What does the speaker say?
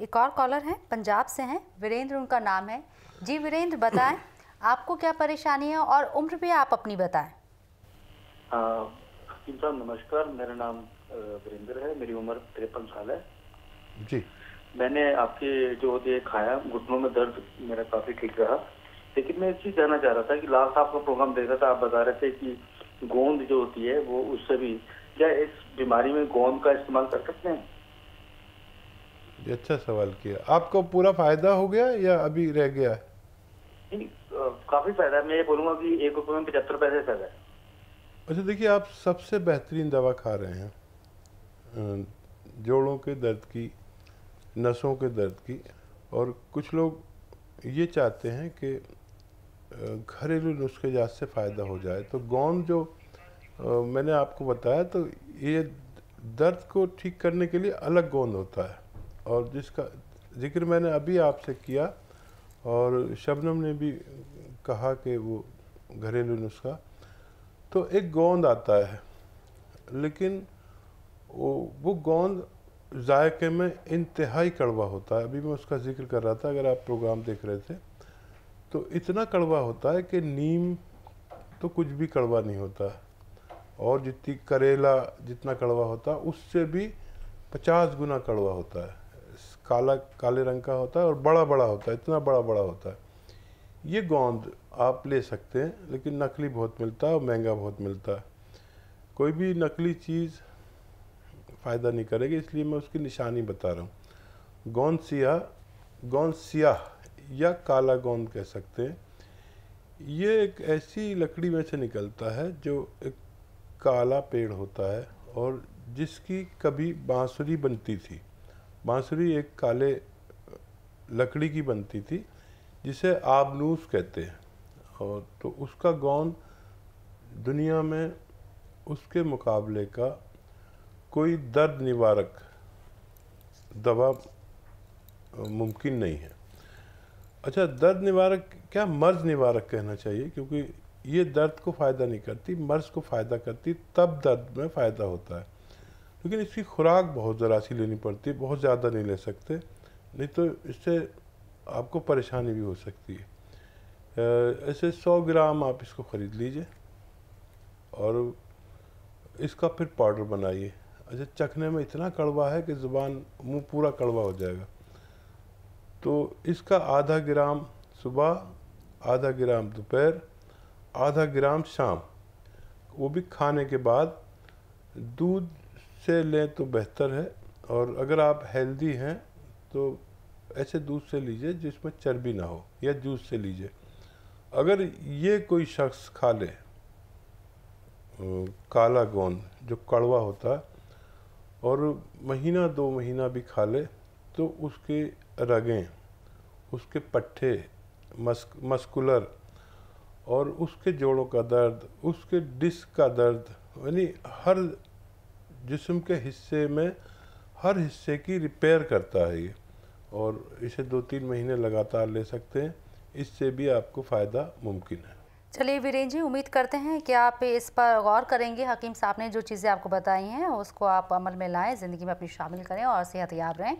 एक और कॉलर हैं पंजाब से हैं वीरेंद्र उनका नाम है जी वीरेंद्र बताएं आपको क्या परेशानी है और उम्र भी आप अपनी बताएं हकीम साहब नमस्कार मेरा नाम वीरेंद्र है मेरी उम्र तिरपन साल है जी मैंने आपके जो ये खाया घुटनों में दर्द मेरा काफ़ी ठीक रहा लेकिन मैं एक चीज़ कहना चाह रहा था कि लास्ट आपका प्रोग्राम देखा था आप बता रहे थे कि गोंद जो होती है वो उससे भी क्या इस बीमारी में गोंद का इस्तेमाल कर सकते हैं जी अच्छा सवाल किया आपको पूरा फायदा हो गया या अभी रह गया है काफी फायदा है मैं ये बोलूंगा कि एक रुपये में पचहत्तर पैसे फायदा है अच्छा देखिए आप सबसे बेहतरीन दवा खा रहे हैं जोड़ों के दर्द की नसों के दर्द की और कुछ लोग ये चाहते हैं कि घरेलू नुस्खे जात से फ़ायदा हो जाए तो गोंद जो मैंने आपको बताया तो ये दर्द को ठीक करने के लिए अलग गोंद होता है और जिसका जिक्र मैंने अभी आपसे किया और शबनम ने भी कहा कि वो घरेलू नुस्खा तो एक गोंद आता है लेकिन वो वो गोंद जायके में इंतहाई कड़वा होता है अभी मैं उसका जिक्र कर रहा था अगर आप प्रोग्राम देख रहे थे तो इतना कड़वा होता है कि नीम तो कुछ भी कड़वा नहीं होता और जितनी करेला जितना कड़वा होता है उससे भी पचास गुना कड़वा होता है काला काले रंग का होता है और बड़ा बड़ा होता है इतना बड़ा बड़ा होता है ये गोंद आप ले सकते हैं लेकिन नकली बहुत मिलता है और महंगा बहुत मिलता है कोई भी नकली चीज़ फ़ायदा नहीं करेगी इसलिए मैं उसकी निशानी बता रहा हूँ गोंद सियाह गोंद सियाह या काला गोंद कह सकते हैं ये एक ऐसी लकड़ी में से निकलता है जो एक काला पेड़ होता है और जिसकी कभी बांसुरी बनती थी बांसुरी एक काले लकड़ी की बनती थी जिसे आबनूस कहते हैं और तो उसका गौन दुनिया में उसके मुकाबले का कोई दर्द निवारक दवा मुमकिन नहीं है अच्छा दर्द निवारक क्या मर्ज निवारक कहना चाहिए क्योंकि ये दर्द को फ़ायदा नहीं करती मर्ज को फ़ायदा करती तब दर्द में फ़ायदा होता है लेकिन इसकी खुराक बहुत ज़रा सी लेनी पड़ती है बहुत ज़्यादा नहीं ले सकते नहीं तो इससे आपको परेशानी भी हो सकती है ऐसे 100 ग्राम आप इसको ख़रीद लीजिए और इसका फिर पाउडर बनाइए अच्छा चखने में इतना कड़वा है कि ज़ुबान मुंह पूरा कड़वा हो जाएगा तो इसका आधा ग्राम सुबह आधा ग्राम दोपहर आधा ग्राम शाम वो भी खाने के बाद दूध से लें तो बेहतर है और अगर आप हेल्दी हैं तो ऐसे दूध से लीजिए जिसमें चर्बी ना हो या जूस से लीजिए अगर ये कोई शख्स खा ले काला गोंद जो कड़वा होता है और महीना दो महीना भी खा ले तो उसके रगें उसके पट्टे मस्क मस्कुलर और उसके जोड़ों का दर्द उसके डिस्क का दर्द यानी हर जिसम के हिस्से में हर हिस्से की रिपेयर करता है ये और इसे दो तीन महीने लगातार ले सकते हैं इससे भी आपको फ़ायदा मुमकिन है चलिए वीरेन जी उम्मीद करते हैं कि आप इस पर गौर करेंगे हकीम साहब ने जो चीज़ें आपको बताई हैं उसको आप अमल में लाएं ज़िंदगी में अपनी शामिल करें और सेहत याब रहें